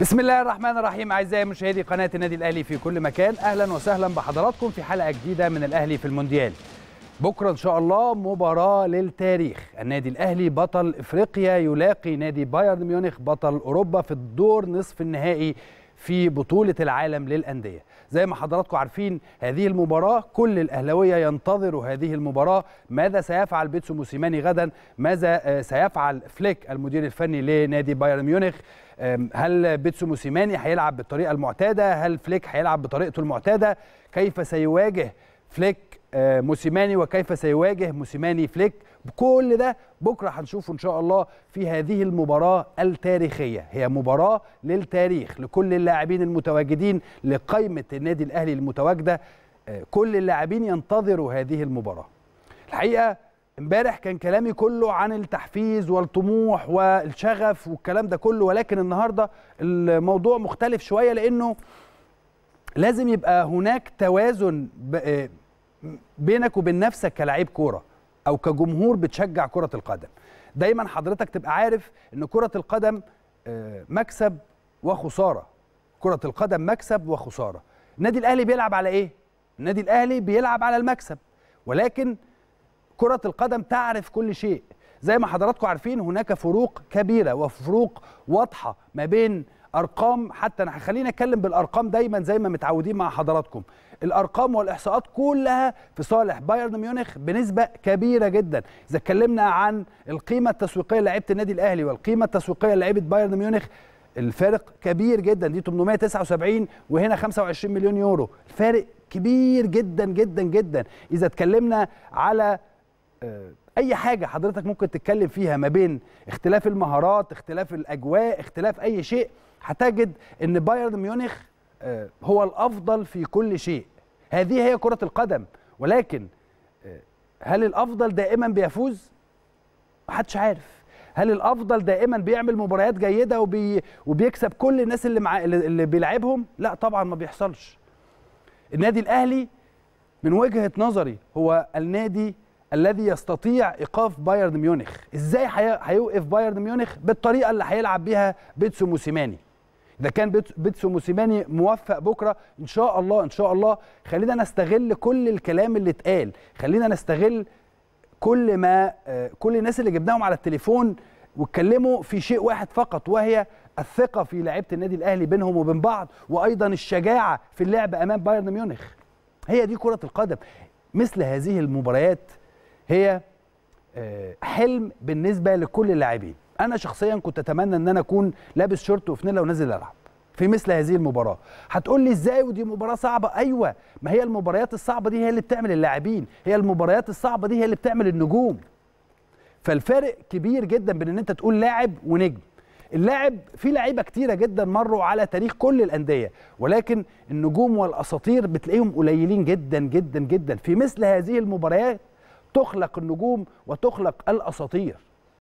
بسم الله الرحمن الرحيم اعزائي مشاهدي قناه النادي الاهلي في كل مكان اهلا وسهلا بحضراتكم في حلقه جديده من الاهلي في المونديال بكره ان شاء الله مباراه للتاريخ النادي الاهلي بطل افريقيا يلاقي نادي بايرن ميونخ بطل اوروبا في الدور نصف النهائي في بطولة العالم للأندية زي ما حضراتكم عارفين هذه المباراة كل الأهلوية ينتظروا هذه المباراة ماذا سيفعل بيتسو موسيماني غدا ماذا آه، سيفعل فليك المدير الفني لنادي بايرن ميونخ هل بيتسو موسيماني هيلعب بالطريقة المعتادة هل فليك هيلعب بطريقته المعتادة كيف سيواجه فليك آه، موسيماني وكيف سيواجه موسيماني فليك كل ده بكره هنشوفه ان شاء الله في هذه المباراه التاريخيه هي مباراه للتاريخ لكل اللاعبين المتواجدين لقائمه النادي الاهلي المتواجده آه، كل اللاعبين ينتظروا هذه المباراه الحقيقه امبارح كان كلامي كله عن التحفيز والطموح والشغف والكلام ده كله ولكن النهارده الموضوع مختلف شويه لانه لازم يبقى هناك توازن آه، بينك وبين نفسك كلاعب كوره او كجمهور بتشجع كره القدم دايما حضرتك تبقى عارف ان كره القدم آه، مكسب وخساره كره القدم مكسب وخساره النادي الاهلي بيلعب على ايه النادي الاهلي بيلعب على المكسب ولكن كره القدم تعرف كل شيء زي ما حضراتكم عارفين هناك فروق كبيره وفروق واضحه ما بين ارقام حتى انا خليني اتكلم بالارقام دايما زي ما متعودين مع حضراتكم الارقام والاحصاءات كلها في صالح بايرن ميونخ بنسبه كبيره جدا اذا اتكلمنا عن القيمه التسويقيه لعيبه النادي الاهلي والقيمه التسويقيه لعيبه بايرن ميونخ الفارق كبير جدا دي 879 وهنا 25 مليون يورو الفارق كبير جدا جدا جدا اذا اتكلمنا على آه، اي حاجه حضرتك ممكن تتكلم فيها ما بين اختلاف المهارات اختلاف الاجواء اختلاف اي شيء هتجد ان بايرن ميونخ آه، هو الافضل في كل شيء هذه هي كره القدم ولكن آه، هل الافضل دائما بيفوز محدش عارف هل الافضل دائما بيعمل مباريات جيده وبي... وبيكسب كل الناس اللي مع... اللي بيلعبهم لا طبعا ما بيحصلش النادي الاهلي من وجهه نظري هو النادي الذي يستطيع ايقاف بايرن ميونخ ازاي هيوقف بايرن ميونخ بالطريقه اللي هيلعب بيها بيتسو موسيماني ده كان بيتسو موسيماني موفق بكره ان شاء الله ان شاء الله خلينا نستغل كل الكلام اللي اتقال خلينا نستغل كل ما آه، كل الناس اللي جبناهم على التليفون واتكلموا في شيء واحد فقط وهي الثقه في لعيبه النادي الاهلي بينهم وبين بعض وايضا الشجاعه في اللعب امام بايرن ميونخ هي دي كره القدم مثل هذه المباريات هي آه، حلم بالنسبه لكل اللاعبين انا شخصيا كنت اتمنى ان انا اكون لابس شورت وفنيله ونازل العب في مثل هذه المباراه هتقول لي ازاي ودي مباراه صعبه ايوه ما هي المباريات الصعبه دي هي اللي بتعمل اللاعبين هي المباريات الصعبه دي هي اللي بتعمل النجوم فالفارق كبير جدا بين ان انت تقول لاعب ونجم اللاعب في لعيبه كتيره جدا مروا على تاريخ كل الانديه ولكن النجوم والاساطير بتلاقيهم قليلين جدا جدا جدا في مثل هذه المباريات تخلق النجوم وتخلق الاساطير